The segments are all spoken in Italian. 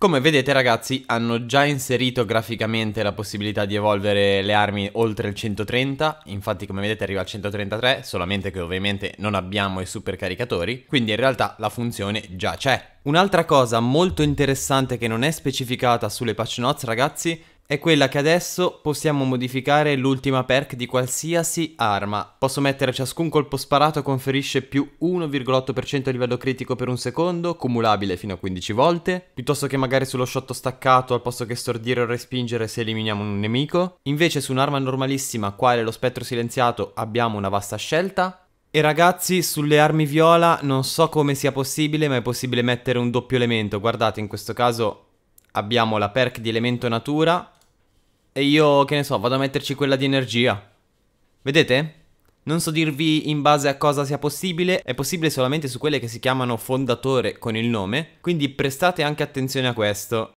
Come vedete ragazzi hanno già inserito graficamente la possibilità di evolvere le armi oltre il 130, infatti come vedete arriva al 133, solamente che ovviamente non abbiamo i supercaricatori, quindi in realtà la funzione già c'è. Un'altra cosa molto interessante che non è specificata sulle patch notes ragazzi è quella che adesso possiamo modificare l'ultima perk di qualsiasi arma. Posso mettere ciascun colpo sparato conferisce più 1,8% a livello critico per un secondo, cumulabile fino a 15 volte, piuttosto che magari sullo shot staccato al posto che stordire o respingere se eliminiamo un nemico. Invece su un'arma normalissima, quale lo spettro silenziato, abbiamo una vasta scelta, e ragazzi, sulle armi viola non so come sia possibile, ma è possibile mettere un doppio elemento. Guardate, in questo caso abbiamo la perk di elemento natura, e io, che ne so, vado a metterci quella di energia. Vedete? Non so dirvi in base a cosa sia possibile, è possibile solamente su quelle che si chiamano fondatore con il nome, quindi prestate anche attenzione a questo.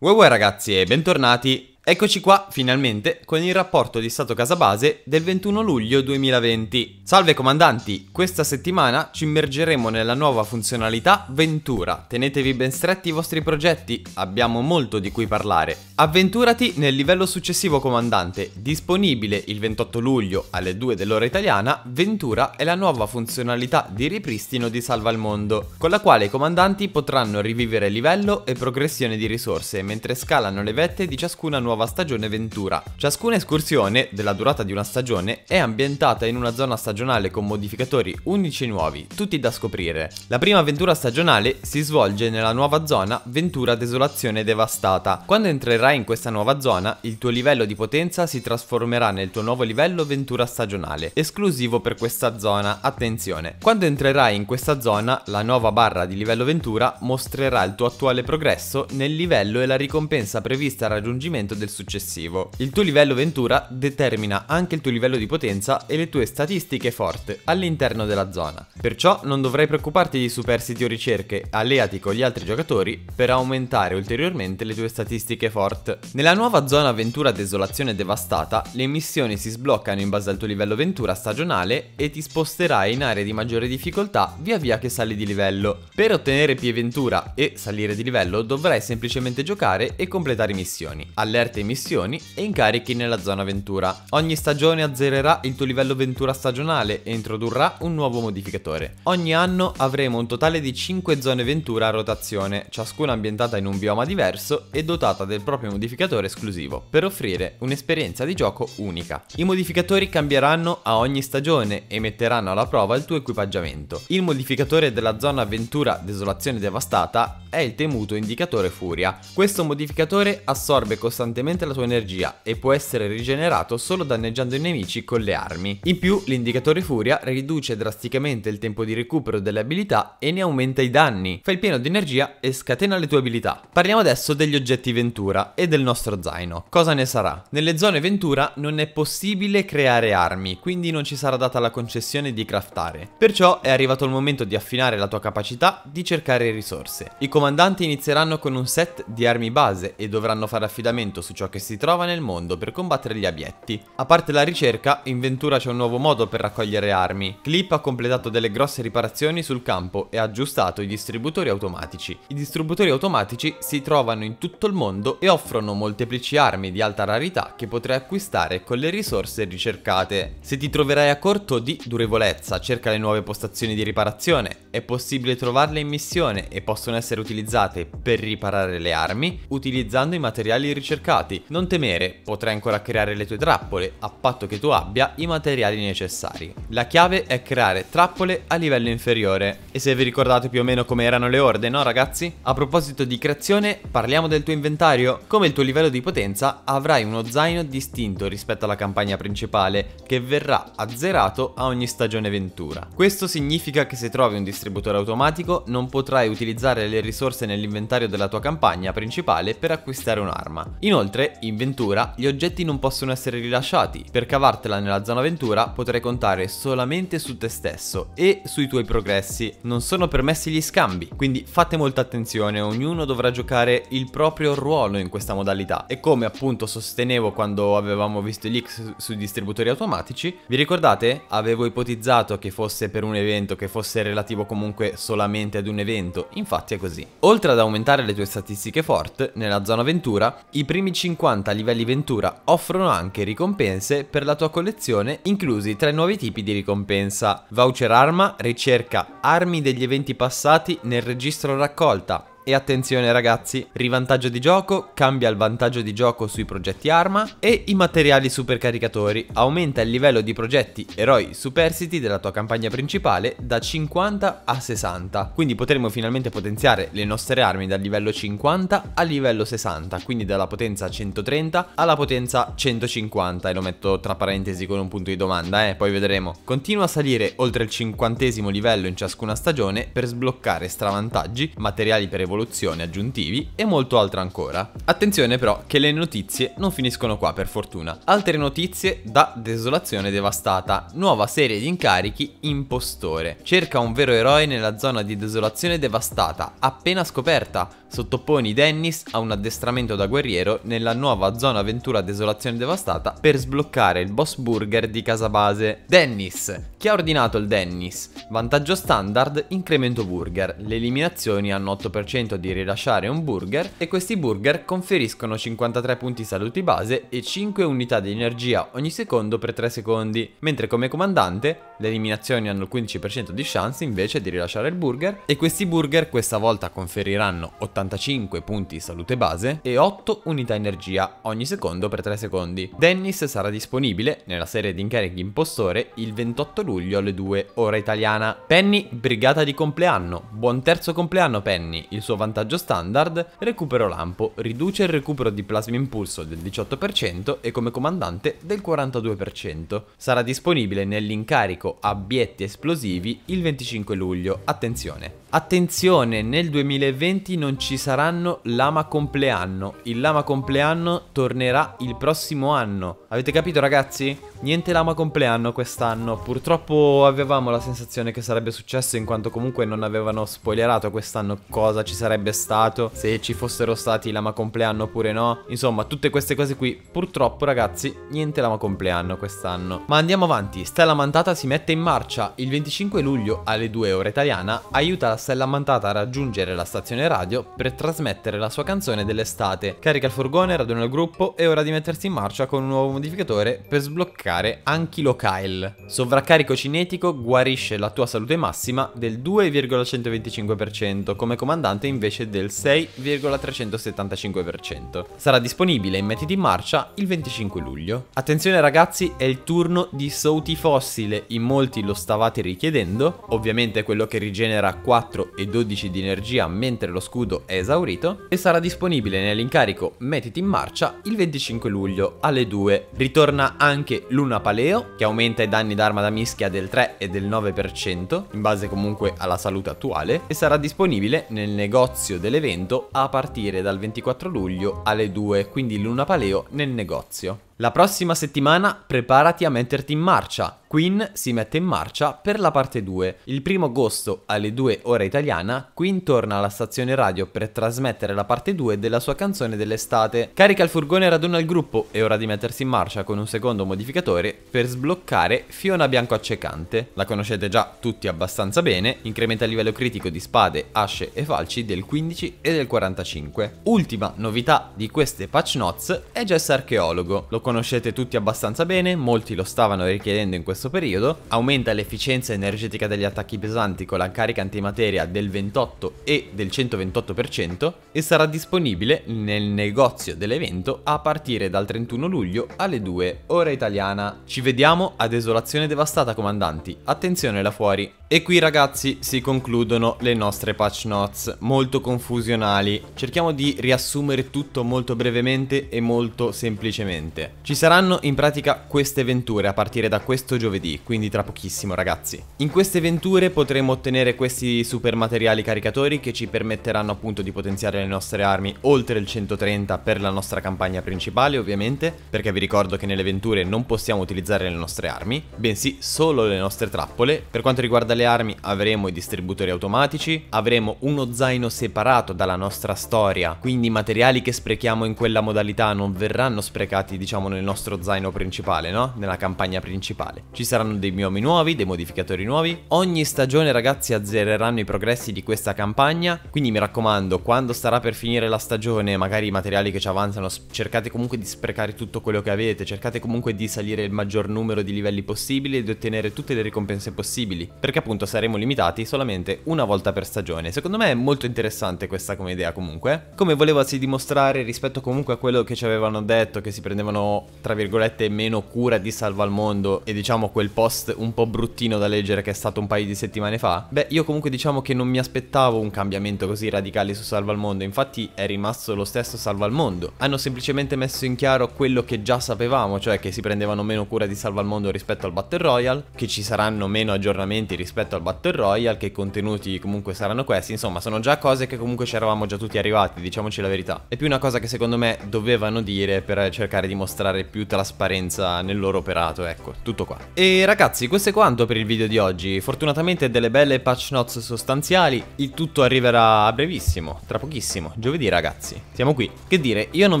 Wow, wow ragazzi e bentornati Eccoci qua, finalmente, con il rapporto di Stato Casabase del 21 luglio 2020. Salve comandanti, questa settimana ci immergeremo nella nuova funzionalità Ventura. Tenetevi ben stretti i vostri progetti, abbiamo molto di cui parlare. Avventurati nel livello successivo comandante, disponibile il 28 luglio alle 2 dell'ora italiana, Ventura è la nuova funzionalità di ripristino di Salva il Mondo, con la quale i comandanti potranno rivivere livello e progressione di risorse mentre scalano le vette di ciascuna nuova nuova stagione Ventura. Ciascuna escursione, della durata di una stagione, è ambientata in una zona stagionale con modificatori unici nuovi, tutti da scoprire. La prima avventura stagionale si svolge nella nuova zona Ventura Desolazione Devastata. Quando entrerai in questa nuova zona, il tuo livello di potenza si trasformerà nel tuo nuovo livello Ventura Stagionale, esclusivo per questa zona, attenzione. Quando entrerai in questa zona, la nuova barra di livello Ventura mostrerà il tuo attuale progresso nel livello e la ricompensa prevista al raggiungimento del del successivo. Il tuo livello Ventura determina anche il tuo livello di potenza e le tue statistiche forte all'interno della zona. Perciò non dovrai preoccuparti di superstiti o ricerche, alleati con gli altri giocatori per aumentare ulteriormente le tue statistiche forte. Nella nuova zona Ventura Desolazione Devastata, le missioni si sbloccano in base al tuo livello Ventura stagionale e ti sposterai in aree di maggiore difficoltà via via che sali di livello. Per ottenere più Ventura e salire di livello dovrai semplicemente giocare e completare missioni. Allerta coperte missioni e incarichi nella zona Ventura. Ogni stagione azzererà il tuo livello Ventura stagionale e introdurrà un nuovo modificatore. Ogni anno avremo un totale di 5 zone Ventura a rotazione, ciascuna ambientata in un bioma diverso e dotata del proprio modificatore esclusivo, per offrire un'esperienza di gioco unica. I modificatori cambieranno a ogni stagione e metteranno alla prova il tuo equipaggiamento. Il modificatore della zona Ventura Desolazione Devastata è il temuto indicatore Furia. Questo modificatore assorbe costantemente costantemente la tua energia e può essere rigenerato solo danneggiando i nemici con le armi. In più l'indicatore furia riduce drasticamente il tempo di recupero delle abilità e ne aumenta i danni, fai il pieno di energia e scatena le tue abilità. Parliamo adesso degli oggetti Ventura e del nostro zaino. Cosa ne sarà? Nelle zone Ventura non è possibile creare armi, quindi non ci sarà data la concessione di craftare. Perciò è arrivato il momento di affinare la tua capacità di cercare risorse. I comandanti inizieranno con un set di armi base e dovranno fare affidamento su su ciò che si trova nel mondo per combattere gli abietti. A parte la ricerca, in Ventura c'è un nuovo modo per raccogliere armi. Clip ha completato delle grosse riparazioni sul campo e ha aggiustato i distributori automatici. I distributori automatici si trovano in tutto il mondo e offrono molteplici armi di alta rarità che potrai acquistare con le risorse ricercate. Se ti troverai a corto di durevolezza, cerca le nuove postazioni di riparazione. È possibile trovarle in missione e possono essere utilizzate per riparare le armi utilizzando i materiali ricercati risultati. Non temere, potrai ancora creare le tue trappole, a patto che tu abbia i materiali necessari. La chiave è creare trappole a livello inferiore. E se vi ricordate più o meno come erano le orde, no ragazzi? A proposito di creazione, parliamo del tuo inventario. Come il tuo livello di potenza, avrai uno zaino distinto rispetto alla campagna principale, che verrà azzerato a ogni stagione ventura. Questo significa che se trovi un distributore automatico, non potrai utilizzare le risorse nell'inventario della tua campagna principale per acquistare un'arma. Inoltre, Inoltre, in Ventura, gli oggetti non possono essere rilasciati. Per cavartela nella zona Ventura potrai contare solamente su te stesso e sui tuoi progressi. Non sono permessi gli scambi, quindi fate molta attenzione, ognuno dovrà giocare il proprio ruolo in questa modalità. E come appunto sostenevo quando avevamo visto i leak sui distributori automatici, vi ricordate? Avevo ipotizzato che fosse per un evento, che fosse relativo comunque solamente ad un evento, infatti è così. Oltre ad aumentare le tue statistiche forte, nella zona Ventura, i primi 50 livelli Ventura offrono anche ricompense per la tua collezione inclusi tre nuovi tipi di ricompensa. Voucher arma, ricerca armi degli eventi passati nel registro raccolta, e attenzione ragazzi, rivantaggio di gioco, cambia il vantaggio di gioco sui progetti arma e i materiali supercaricatori. Aumenta il livello di progetti eroi superstiti della tua campagna principale da 50 a 60. Quindi potremo finalmente potenziare le nostre armi dal livello 50 al livello 60, quindi dalla potenza 130 alla potenza 150 e lo metto tra parentesi con un punto di domanda, eh, poi vedremo. Continua a salire oltre il 50 livello in ciascuna stagione per sbloccare stravantaggi, materiali per evoluzione evoluzioni aggiuntivi e molto altro ancora. Attenzione però che le notizie non finiscono qua per fortuna. Altre notizie da Desolazione Devastata, nuova serie di incarichi Impostore. Cerca un vero eroe nella zona di Desolazione Devastata, appena scoperta, sottoponi Dennis a un addestramento da guerriero nella nuova zona avventura Desolazione Devastata per sbloccare il boss burger di casa base. Dennis! Chi ha ordinato il Dennis? Vantaggio standard, incremento burger. Le eliminazioni hanno 8% di rilasciare un burger e questi burger conferiscono 53 punti saluti base e 5 unità di energia ogni secondo per 3 secondi, mentre come comandante le eliminazioni hanno il 15% di chance invece di rilasciare il burger e questi burger questa volta conferiranno 85 punti salute base e 8 unità energia ogni secondo per 3 secondi. Dennis sarà disponibile nella serie di incarichi impostore il 28 luglio alle 2 ora italiana. Penny, brigata di compleanno. Buon terzo compleanno Penny, il suo vantaggio standard, recupero lampo, riduce il recupero di plasma impulso del 18% e come comandante del 42%. Sarà disponibile nell'incarico pubblico abietti esplosivi il 25 luglio. Attenzione! Attenzione, nel 2020 non ci saranno lama compleanno. Il lama compleanno tornerà il prossimo anno. Avete capito ragazzi? Niente lama compleanno quest'anno, purtroppo avevamo la sensazione che sarebbe successo in quanto comunque non avevano spoilerato quest'anno cosa ci sarebbe stato, se ci fossero stati lama compleanno oppure no, insomma tutte queste cose qui, purtroppo ragazzi niente lama compleanno quest'anno. Ma andiamo avanti, Stella Mantata si mette in marcia, il 25 luglio alle 2 ore italiana aiuta la Stella Mantata a raggiungere la stazione radio per trasmettere la sua canzone dell'estate, carica il furgone, raduna il gruppo, è ora di mettersi in marcia con un nuovo modificatore per sbloccare attaccare Ankylo Kyle. Sovraccarico cinetico guarisce la tua salute massima del 2,125% come comandante invece del 6,375%. Sarà disponibile in metiti in marcia il 25 luglio. Attenzione ragazzi, è il turno di Sauti Fossile, in molti lo stavate richiedendo, ovviamente quello che rigenera 4 e 12 di energia mentre lo scudo è esaurito, e sarà disponibile nell'incarico metiti in marcia il 25 luglio alle 2. Ritorna anche l'una paleo, che aumenta i danni d'arma da mischia del 3 e del 9%, in base comunque alla salute attuale, e sarà disponibile nel negozio dell'evento a partire dal 24 luglio alle 2, quindi l'una paleo nel negozio. La prossima settimana preparati a metterti in marcia. Queen si mette in marcia per la parte 2. Il primo agosto alle 2 ora italiana, Queen torna alla stazione radio per trasmettere la parte 2 della sua canzone dell'estate. Carica il furgone e raduna il gruppo, è ora di mettersi in marcia con un secondo modificatore per sbloccare Fiona Bianco Accecante. La conoscete già tutti abbastanza bene, incrementa il livello critico di spade, asce e falci del 15 e del 45. Ultima novità di queste patch notes è Jess Archeologo. Lo conoscete tutti abbastanza bene, molti lo stavano richiedendo in questo periodo, aumenta l'efficienza energetica degli attacchi pesanti con la carica antimateria del 28 e del 128% e sarà disponibile nel negozio dell'evento a partire dal 31 luglio alle 2 ora italiana. Ci vediamo a Desolazione Devastata comandanti, attenzione là fuori! E qui ragazzi si concludono le nostre patch notes, molto confusionali. Cerchiamo di riassumere tutto molto brevemente e molto semplicemente. Ci saranno in pratica queste avventure a partire da questo giovedì, quindi tra pochissimo ragazzi. In queste avventure potremo ottenere questi super materiali caricatori che ci permetteranno appunto di potenziare le nostre armi oltre il 130 per la nostra campagna principale ovviamente, perché vi ricordo che nelle avventure non possiamo utilizzare le nostre armi, bensì solo le nostre trappole. Per quanto riguarda le armi avremo i distributori automatici, avremo uno zaino separato dalla nostra storia, quindi i materiali che sprechiamo in quella modalità non verranno sprecati diciamo nel nostro zaino principale, no? Nella campagna principale. Ci saranno dei biomi nuovi, dei modificatori nuovi, ogni stagione ragazzi azzereranno i progressi di questa campagna, quindi mi raccomando quando starà per finire la stagione magari i materiali che ci avanzano cercate comunque di sprecare tutto quello che avete, cercate comunque di salire il maggior numero di livelli possibile e di ottenere tutte le ricompense possibili, perché appunto saremo limitati solamente una volta per stagione. Secondo me è molto interessante questa come idea comunque. Come volevasi dimostrare rispetto comunque a quello che ci avevano detto, che si prendevano tra virgolette meno cura di Salva al Mondo e diciamo quel post un po' bruttino da leggere che è stato un paio di settimane fa, beh io comunque diciamo che non mi aspettavo un cambiamento così radicale su Salva al Mondo, infatti è rimasto lo stesso Salva al Mondo. Hanno semplicemente messo in chiaro quello che già sapevamo, cioè che si prendevano meno cura di Salva al Mondo rispetto al Battle Royale, che ci saranno meno aggiornamenti rispetto rispetto al Battle Royale, che contenuti comunque saranno questi, insomma sono già cose che comunque ci eravamo già tutti arrivati, diciamoci la verità. È più una cosa che secondo me dovevano dire per cercare di mostrare più trasparenza nel loro operato, ecco, tutto qua. E ragazzi, questo è quanto per il video di oggi, fortunatamente delle belle patch notes sostanziali, il tutto arriverà a brevissimo, tra pochissimo, giovedì ragazzi. Siamo qui, che dire, io non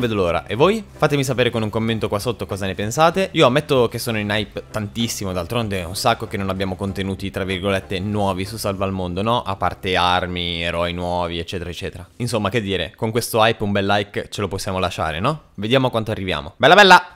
vedo l'ora, e voi? Fatemi sapere con un commento qua sotto cosa ne pensate, io ammetto che sono in hype tantissimo, d'altronde è un sacco che non abbiamo contenuti tra virgolette virgolette, nuovi su Salva al Mondo, no? A parte armi, eroi nuovi, eccetera, eccetera. Insomma, che dire, con questo hype un bel like ce lo possiamo lasciare, no? Vediamo quanto arriviamo. Bella bella!